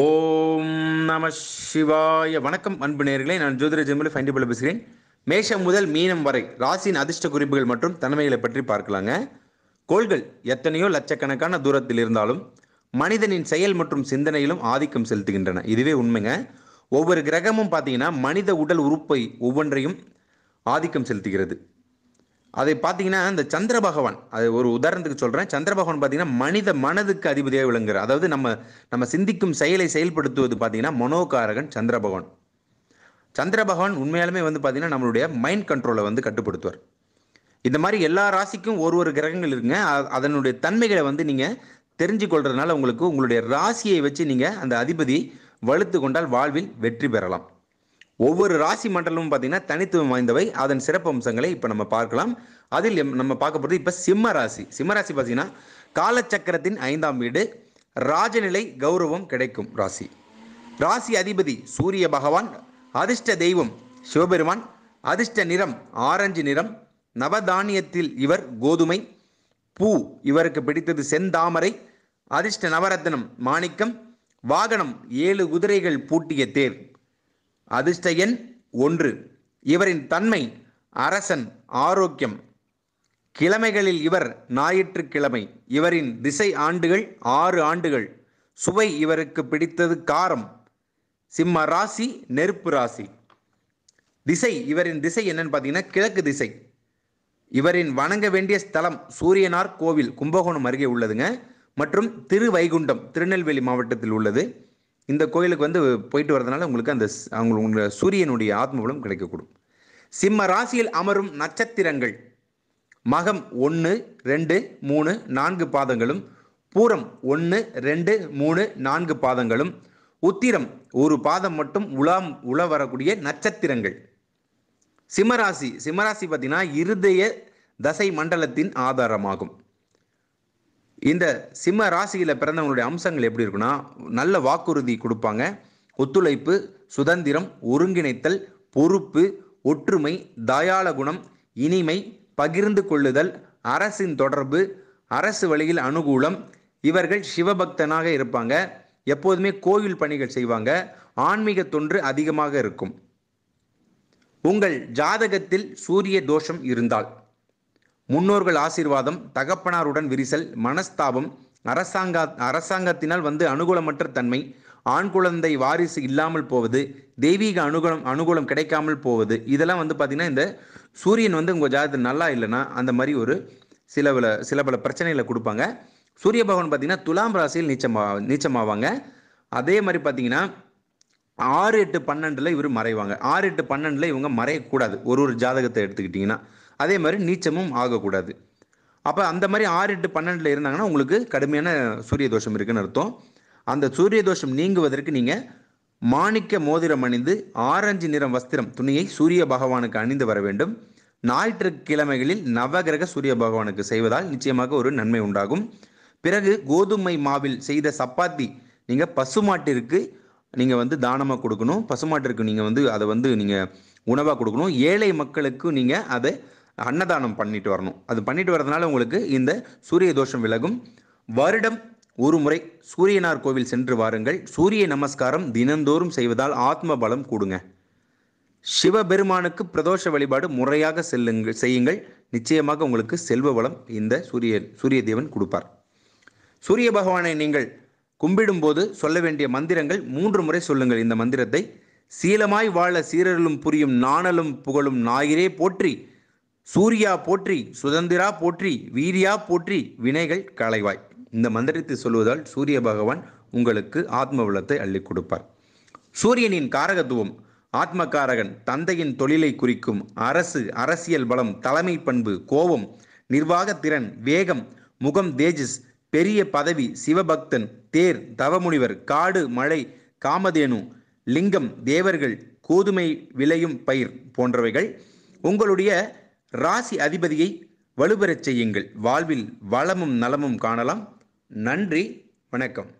ஓம் நம சிவாய வணக்கம் அன்பு நேர்களை நான் ஜோதிர ஜெமில் ஃபைண்டிபிள் பேசுகிறேன் மேஷம் முதல் மீனம் வரை ராசியின் அதிர்ஷ்ட குறிப்புகள் மற்றும் தன்மைகளை பற்றி பார்க்கலாங்க கோள்கள் எத்தனையோ லட்சக்கணக்கான தூரத்தில் இருந்தாலும் மனிதனின் செயல் மற்றும் சிந்தனையிலும் ஆதிக்கம் செலுத்துகின்றன இதுவே உண்மைங்க ஒவ்வொரு கிரகமும் பார்த்தீங்கன்னா மனித உடல் உறுப்பை ஒவ்வொன்றையும் ஆதிக்கம் செலுத்துகிறது அதை பார்த்தீங்கன்னா இந்த சந்திர பகவான் அது ஒரு உதாரணத்துக்கு சொல்கிறேன் சந்திர பகவான் பார்த்தீங்கன்னா மனித மனதுக்கு அதிபதியாக விளங்குறார் அதாவது நம்ம நம்ம சிந்திக்கும் செயலை செயல்படுத்துவது பார்த்தீங்கன்னா மனோகாரகன் சந்திர பகவான் சந்திர பகவான் உண்மையாலுமே வந்து பார்த்தீங்கன்னா நம்மளுடைய மைண்ட் கண்ட்ரோலை வந்து கட்டுப்படுத்துவார் இந்த மாதிரி எல்லா ராசிக்கும் ஒரு ஒரு கிரகங்கள் இருக்குங்க அதனுடைய தன்மைகளை வந்து நீங்கள் தெரிஞ்சு கொள்றதுனால உங்களுக்கு உங்களுடைய ராசியை வச்சு நீங்கள் அந்த அதிபதி வலுத்து கொண்டால் வாழ்வில் வெற்றி பெறலாம் ஒவ்வொரு ராசி மண்டலமும் பார்த்தீங்கன்னா தனித்துவம் வாய்ந்தவை அதன் சிறப்பு அம்சங்களை இப்போ நம்ம பார்க்கலாம் அதில் நம்ம பார்க்க போகிறது இப்போ சிம்ம ராசி சிம்ம ராசி பார்த்தீங்கன்னா காலச்சக்கரத்தின் ஐந்தாம் வீடு ராஜநிலை கௌரவம் கிடைக்கும் ராசி ராசி அதிபதி சூரிய பகவான் அதிர்ஷ்ட தெய்வம் சிவபெருமான் அதிர்ஷ்ட நிறம் ஆரஞ்சு நிறம் நவதானியத்தில் இவர் கோதுமை பூ இவருக்கு பிடித்தது செந்தாமரை அதிர்ஷ்ட நவரத்தனம் மாணிக்கம் வாகனம் ஏழு குதிரைகள் பூட்டிய தேர் அதிர்ஷ்ட எண் ஒன்று இவரின் தன்மை அரசன் ஆரோக்கியம் கிழமைகளில் இவர் ஞாயிற்றுக்கிழமை இவரின் திசை ஆண்டுகள் ஆறு ஆண்டுகள் சுவை இவருக்கு பிடித்தது காரம் சிம்ம ராசி நெருப்பு ராசி திசை இவரின் திசை என்னன்னு பார்த்தீங்கன்னா கிழக்கு திசை இவரின் வணங்க வேண்டிய ஸ்தலம் சூரியனார் கோவில் கும்பகோணம் அருகே உள்ளதுங்க மற்றும் திருவைகுண்டம் திருநெல்வேலி மாவட்டத்தில் உள்ளது இந்த கோயிலுக்கு வந்து போயிட்டு வரதுனால உங்களுக்கு அந்த அவங்களுக்கு சூரியனுடைய ஆத்மபலம் கிடைக்கக்கூடும் சிம்ம ராசியில் அமரும் நட்சத்திரங்கள் மகம் ஒன்று ரெண்டு மூணு நான்கு பாதங்களும் பூரம் ஒன்று ரெண்டு மூணு நான்கு பாதங்களும் உத்திரம் ஒரு பாதம் மட்டும் உலாம் உல வரக்கூடிய நட்சத்திரங்கள் சிம்மராசி சிம்மராசி பார்த்தீங்கன்னா இருதய தசை மண்டலத்தின் ஆதாரமாகும் இந்த சிம்ம ராசியில் பிறந்தவங்களுடைய அம்சங்கள் எப்படி இருக்குன்னா நல்ல வாக்குறுதி கொடுப்பாங்க ஒத்துழைப்பு சுதந்திரம் ஒருங்கிணைத்தல் பொறுப்பு ஒற்றுமை தயால குணம் இனிமை பகிர்ந்து கொள்ளுதல் அரசின் தொடர்பு அரசு வழியில் அனுகூலம் இவர்கள் சிவபக்தனாக இருப்பாங்க எப்போதுமே கோயில் பணிகள் செய்வாங்க ஆன்மீக தொன்று அதிகமாக இருக்கும் உங்கள் ஜாதகத்தில் சூரிய தோஷம் இருந்தால் முன்னோர்கள் ஆசீர்வாதம் தகப்பனாருடன் விரிசல் மனஸ்தாபம் அரசாங்க அரசாங்கத்தினால் வந்து அனுகூலமற்ற தன்மை ஆண் குழந்தை வாரிசு இல்லாமல் போவது தெய்வீக அனுகூலம் அனுகூலம் கிடைக்காமல் போவது இதெல்லாம் வந்து பார்த்திங்கன்னா இந்த சூரியன் வந்து உங்கள் ஜாதகத்தில் நல்லா இல்லைன்னா அந்த மாதிரி ஒரு சில பல சில பல பிரச்சனைகளை கொடுப்பாங்க சூரிய பகவான் பார்த்திங்கன்னா துலாம் ராசியில் நீச்சமா நீச்சமாவாங்க அதே மாதிரி பார்த்திங்கன்னா ஆறு எட்டு பன்னெண்டில் இவர் மறைவாங்க ஆறு எட்டு பன்னெண்டில் இவங்க மறையக்கூடாது ஒரு ஒரு ஜாதகத்தை எடுத்துக்கிட்டிங்கன்னா அதே மாதிரி நீச்சமும் ஆகக்கூடாது அப்போ அந்த மாதிரி ஆறு எட்டு பன்னெண்டில் இருந்தாங்கன்னா உங்களுக்கு கடுமையான சூரிய தோஷம் இருக்குன்னு அர்த்தம் அந்த சூரிய தோஷம் நீங்குவதற்கு நீங்கள் மாணிக்க மோதிரம் அணிந்து ஆரஞ்சு நிறம் வஸ்திரம் துணியை சூரிய பகவானுக்கு அணிந்து வர வேண்டும் ஞாயிற்றுக்கிழமைகளில் நவகிரக சூரிய பகவானுக்கு செய்வதால் நிச்சயமாக ஒரு நன்மை உண்டாகும் பிறகு கோதுமை மாவில் செய்த சப்பாத்தி நீங்கள் பசுமாட்டிற்கு நீங்கள் வந்து தானமாக கொடுக்கணும் பசுமாட்டிற்கு நீங்கள் வந்து அதை வந்து நீங்கள் உணவாக கொடுக்கணும் ஏழை மக்களுக்கு நீங்கள் அதை அன்னதானம் பண்ணிட்டு வரணும் அது பண்ணிட்டு வரதுனால உங்களுக்கு இந்த சூரிய தோஷம் விலகும் வருடம் ஒரு முறை சூரியனார் கோவில் சென்று வாருங்கள் சூரிய நமஸ்காரம் தினந்தோறும் செய்வதால் ஆத்ம பலம் கூடுங்க சிவபெருமானுக்கு பிரதோஷ வழிபாடு முறையாக செல்லுங்கள் செய்யுங்கள் நிச்சயமாக உங்களுக்கு செல்வ வளம் இந்த சூரிய சூரிய தேவன் கொடுப்பார் சூரிய பகவானை நீங்கள் கும்பிடும்போது சொல்ல வேண்டிய மந்திரங்கள் மூன்று முறை சொல்லுங்கள் இந்த மந்திரத்தை சீலமாய் வாழ சீரர்களும் புரியும் நாணலும் புகழும் நாயிரே போற்றி சூர்யா போற்றி சுதந்திரா போற்றி வீரியா போற்றி வினைகள் களைவாய் இந்த மந்திரத்தை சொல்வதால் சூரிய பகவான் உங்களுக்கு ஆத்ம வளத்தை அள்ளி கொடுப்பார் சூரியனின் காரகத்துவம் ஆத்மகாரகன் தந்தையின் தொழிலை குறிக்கும் அரசு அரசியல் பலம் தலைமை பண்பு கோபம் நிர்வாக திறன் வேகம் முகம் தேஜஸ் பெரிய பதவி சிவபக்தன் தேர் தவமுனிவர் காடு மழை காமதேனு லிங்கம் தேவர்கள் கோதுமை விளையும் பயிர் போன்றவைகள் உங்களுடைய ராசி அதிபதியை வலுபெறச் செய்யுங்கள் வாழ்வில் வளமும் நலமும் காணலாம் நன்றி வணக்கம்